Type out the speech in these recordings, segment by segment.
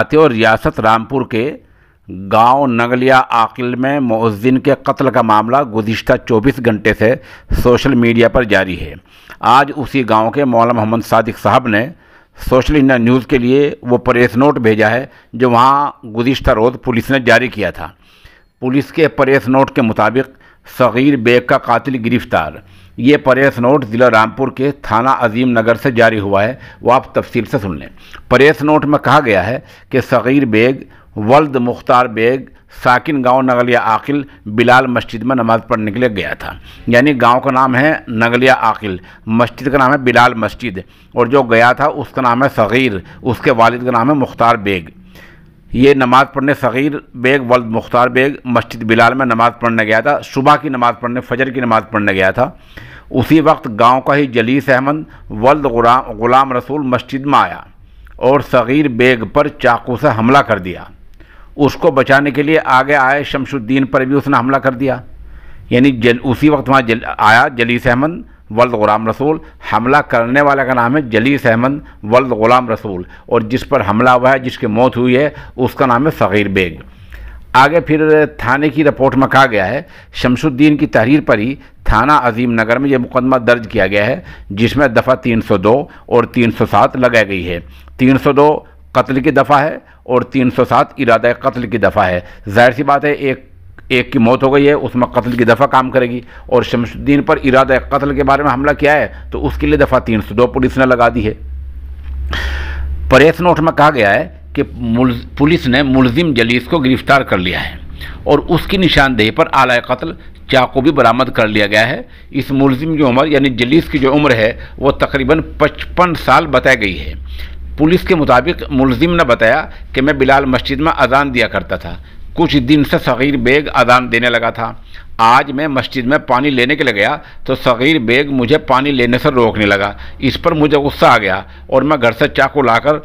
आते और रियासत रामपुर के गांव नगलिया आकिल में मोजिन के कत्ल का मामला गुज्त 24 घंटे से सोशल मीडिया पर जारी है आज उसी गांव के मौला मोहम्मद सादिक साहब ने सोशल इंडिया न्यूज़ के लिए वो प्रेस नोट भेजा है जो वहाँ गुजशत रोज़ पुलिस ने जारी किया था पुलिस के प्रेस नोट के मुताबिक सग़ीर बेग का कातिल गिरफ्तार ये परेस नोट ज़िला रामपुर के थाना अजीम नगर से जारी हुआ है वो आप तफसील से सुन लें परेस नोट में कहा गया है कि सग़ीर बेग वल्द मुख्तार बेग साकिन गांव नगलिया आकिल बिलाल मस्जिद में नमाज़ पढ़ने के लिए गया था यानी गांव का नाम है नगलिया आकिल मस्जिद का नाम है बिलाल मस्जिद और जो गया था उसका नाम है सग़ीर उसके वालिद का नाम है मुख्तार बेग ये नमाज़ पढ़ने सग़ीर बेग वल्द मुख्तार बेग मस्जिद बिलाल में नमाज़ पढ़ने गया था सुबह की नमाज़ पढ़ने फजर की नमाज़ पढ़ने गया था उसी वक्त गांव का ही जलीस अहमद वल्द गुलाम गुलाम रसूल मस्जिद में आया और सग़ीर बेग पर चाकू से हमला कर दिया उसको बचाने के लिए आगे आए शमशुद्दीन पर भी उसने हमला कर दिया यानी उसी वक्त वहाँ जल, आया जलीस अहमद वल्द ग़ुलाम रसूल हमला करने वाले का नाम है जलीस अहमद वल्द ग़ुलाम रसूल और जिस पर हमला हुआ है जिसकी मौत हुई है उसका नाम है सग़ीर बेग आगे फिर थाने की रिपोर्ट में कहा गया है शमसुद्दीन की तहरीर पर ही थाना अजीम नगर में यह मुकदमा दर्ज किया गया है जिसमें दफ़ा 302 और 307 लगाई गई है 302 कत्ल की दफ़ा है और 307 इरादा कत्ल की दफ़ा है जाहिर सी बात है एक एक की मौत हो गई है उसमें कत्ल की दफ़ा काम करेगी और शमशुद्दीन पर इरादा कत्ल के बारे में हमला किया है तो उसके लिए दफ़ा तीन सौ दो पुलिस ने लगा दी है प्रेस नोट में कहा गया है कि पुलिस ने मुलजिम जलीस को गिरफ्तार कर लिया है और उसकी निशानदेही पर आला कत्ल चाकू भी बरामद कर लिया गया है इस मुलजिम की उम्र यानी जलीस की जो उम्र है वो तकरीबन पचपन साल बताई गई है पुलिस के मुताबिक मुलजिम ने बताया कि मैं बिलाल मस्जिद में अजान दिया करता था कुछ दिन से सग़ीर बेग अदान देने लगा था आज मैं मस्जिद में पानी लेने के लिए गया तो सग़ीर बेग मुझे पानी लेने से रोकने लगा इस पर मुझे गुस्सा आ गया और मैं घर से चाकू लाकर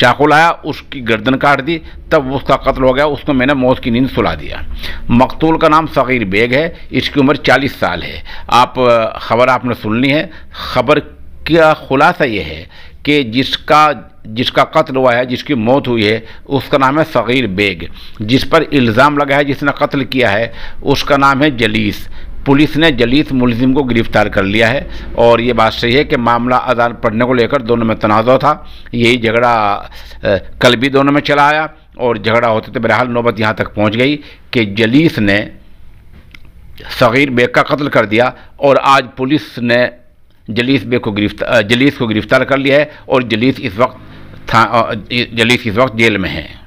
चाकू लाया उसकी गर्दन काट दी तब उसका कत्ल हो गया उसको मैंने मौत की नींद सुला दिया मकतूल का नाम सग़ीर बेग है इसकी उम्र चालीस साल है आप खबर आपने सुननी है खबर का खुलासा ये है कि जिसका जिसका कत्ल हुआ है जिसकी मौत हुई है उसका नाम है सग़ीर बेग जिस पर इल्ज़ाम लगा है जिसने कत्ल किया है उसका नाम है जलीस पुलिस ने जलीस मुलजिम को गिरफ्तार कर लिया है और ये बात सही है कि मामला अदान पढ़ने को लेकर दोनों में तनाज़ा था यही झगड़ा कल भी दोनों में चला आया और झगड़ा होते थे तो बहरहाल नौबत यहाँ तक पहुँच गई कि जलीस ने सग़ीर बेग का कत्ल कर दिया और आज पुलिस ने जलीस बे को गिरफ्तार जलीस को गिरफ्तार कर लिया है और जलीस इस वक्त था जलीस इस वक्त जेल में है